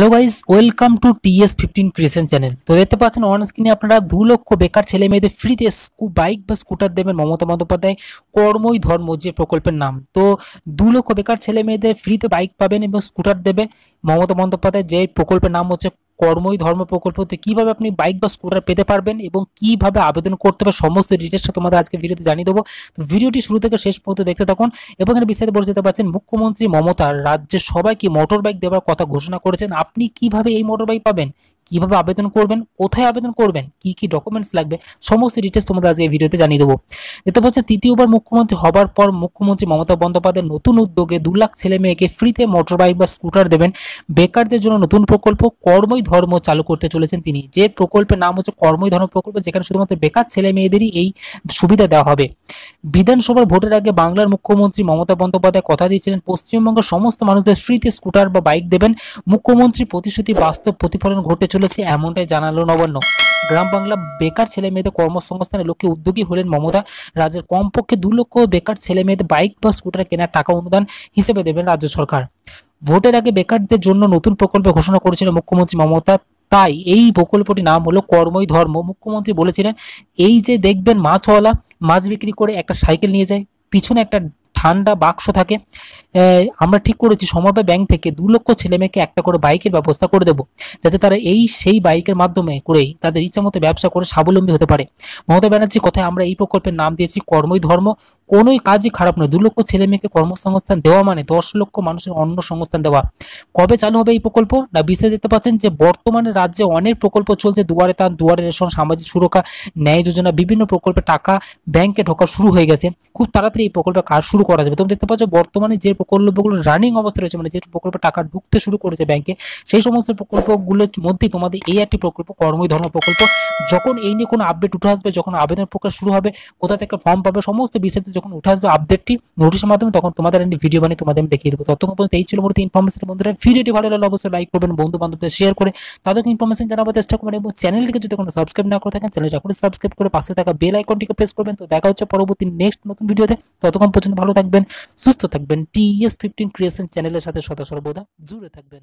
hello guys welcome to TS fifteen creation channel তো দেখতে পাচ্ছেন অন স্ক্রিনে আপনারা দু লক্ষ বেকার ছেলে মেয়েদের ফ্রিতে বাইক বা স্কুটার দেবেন মমতা বন্দ্যোপাধ্যায় কর্মই ধর্ম যে প্রকল্পের নাম তো দু লক্ষ বেকার ছেলে মেয়েদের ফ্রিতে বাইক পাবেন এবং স্কুটার দেবে মমতা বন্দ্যোপাধ্যায় যে প্রকল্পের নাম হচ্ছে কর্মই ধর্ম প্রকল্পতে কীভাবে আপনি বাইক বা স্কুটার পেতে পারবেন এবং কীভাবে আবেদন করতে হবে সমস্ত ডিটেলসটা তোমাদের আজকে ভিডিওতে জানিয়ে দেবো তো ভিডিওটি শুরু থেকে শেষ পর্যন্ত দেখতে থাকুন এবং এখানে বিস্তারিত বলে যেতে পারছেন মুখ্যমন্ত্রী মমতা রাজ্যের সবাইকে মোটর বাইক দেওয়ার কথা ঘোষণা করেছেন আপনি কিভাবে এই মোটর বাইক পাবেন কিভাবে আবেদন করবেন কোথায় আবেদন করবেন কি কি ডকুমেন্টস লাগবে সমস্ত ডিটেলস তোমাদের আজকে এই ভিডিওতে জানিয়ে দেবো দেখতে পাচ্ছেন তৃতীয়বার মুখ্যমন্ত্রী হবার পর মুখ্যমন্ত্রী মমতা বন্দ্যোপাধ্যায় নতুন উদ্যোগে দু লাখ ছেলে মেয়েকে ফ্রিতে মোটর বাইক বা স্কুটার দেবেন বেকারদের জন্য নতুন প্রকল্প কর্মই ধর্ম চালু করতে চলেছেন তিনি যে প্রকল্পের নাম হচ্ছে কর্মই ধর্ম প্রকল্প যেখানে শুধুমাত্র বেকার ছেলে মেয়েদেরই এই সুবিধা দেওয়া হবে বিধানসভার ভোটের আগে বাংলার মুখ্যমন্ত্রী মমতা বন্দ্যোপাধ্যায় কথা দিয়েছিলেন পশ্চিমবঙ্গের সমস্ত মানুষদের ফ্রিতে স্কুটার বা বাইক দেবেন মুখ্যমন্ত্রী প্রতিশ্রুতি বাস্তব প্রতিফলন ঘটতে চলেছে এমনটাই জানালো নবান্ন গ্রাম বাংলা বেকার ছেলে মেয়েদের কর্মসংস্থানের লক্ষ্যে উদ্যোগী হলেন মমতা রাজ্যের কমপক্ষে দু লক্ষ বেকার ছেলে মেয়েদের বাইক বা স্কুটার কেনার টাকা অনুদান হিসেবে দেবেন রাজ্য সরকার ভোটের আগে বেকারদের জন্য নতুন প্রকল্প ঘোষণা করেছিল মুখ্যমন্ত্রী মমতা তাই এই প্রকল্পটির নাম হলো কর্মই ধর্ম মুখ্যমন্ত্রী বলেছিলেন এই যে দেখবেন মাছওয়ালা মাছ বিক্রি করে একটা সাইকেল নিয়ে যায় পিছনে একটা ঠান্ডা বাক্স থাকে আমরা ঠিক করেছি সমবায় ব্যাংক থেকে দু লক্ষ ছেলেমেয়েকে একটা করে বাইকের ব্যবস্থা করে দেবো যাতে তারা এই সেই বাইকের মাধ্যমে করেই তাদের ইচ্ছামতো ব্যবসা করে স্বাবলম্বী হতে পারে মমতা ব্যানার্জির কথায় আমরা এই প্রকল্পের নাম দিয়েছি কর্মই ধর্ম কোনোই কাজই খারাপ নয় দু লক্ষ ছেলেমেয়েকে কর্মসংস্থান দেওয়া মানে দশ লক্ষ মানুষের অন্য সংস্থান দেওয়া কবে চালু হবে এই প্রকল্প না বিশ্বাস দেখতে পাচ্ছেন যে বর্তমানে রাজ্যে অনেক প্রকল্প চলছে দুয়ারে তান দুয়ারে রেশন সামাজিক সুরক্ষা ন্যায় যোজনা বিভিন্ন প্রকল্পে টাকা ব্যাংকে ঢোকা শুরু হয়ে গেছে খুব তাড়াতাড়ি এই প্রকল্পে কাজ শুরু করা যাবে তুমি দেখতে পাচ্ছ বর্তমানে যে প্রকল্পগুলো রানিং অবস্থা রয়েছে মানে যে প্রকল্পে টাকা ঢুকতে শুরু করেছে ব্যাংকে সেই সমস্ত প্রকল্পগুলোর মধ্যে তোমাদের এই একটি প্রকল্প কর্মই ধর্ম প্রকল্প যখন এই নিয়ে কোনো আপডেট উঠে আসবে যখন আবেদন প্রক্রিয়া শুরু হবে কোথা থেকে ফর্ম পাবে সমস্ত বিস্তারিত যখন উঠে আসবে আপডেটটি নোটিশের মাধ্যমে তখন তোমাদের একটি ভিডিও বানিয়ে তোমাদের আমি দেখিয়ে দেবো ততক্ষণ পর্যন্ত এই ছিল মূলত ইনফরমেশন বন্ধুরা ভিডিওটি ভালো লাগলে অবশ্যই লাইক করবেন বন্ধু বান্ধবদের শেয়ার করে তাদেরকে ইনফরমেশন জানাবার চেষ্টা করবেন এবং চ্যানেলটিকে যদি কোনো সাবস্ক্রাইব না করে থাকেন চ্যানেলটা করে সাবস্ক্রাইব করে পাশে থাকা বেল আইকনটিকে প্রেস করবেন তো দেখা হচ্ছে পরবর্তী নেক্সট নতুন ভিডিওতে ততক্ষণ পর্যন্ত ভালো থাকবেন সুস্থ থাকবেন টিএস ফিফটিন ক্রিয়েশন চ্যানেলের সাথে সদা সর্বদা জুড়ে থাকবেন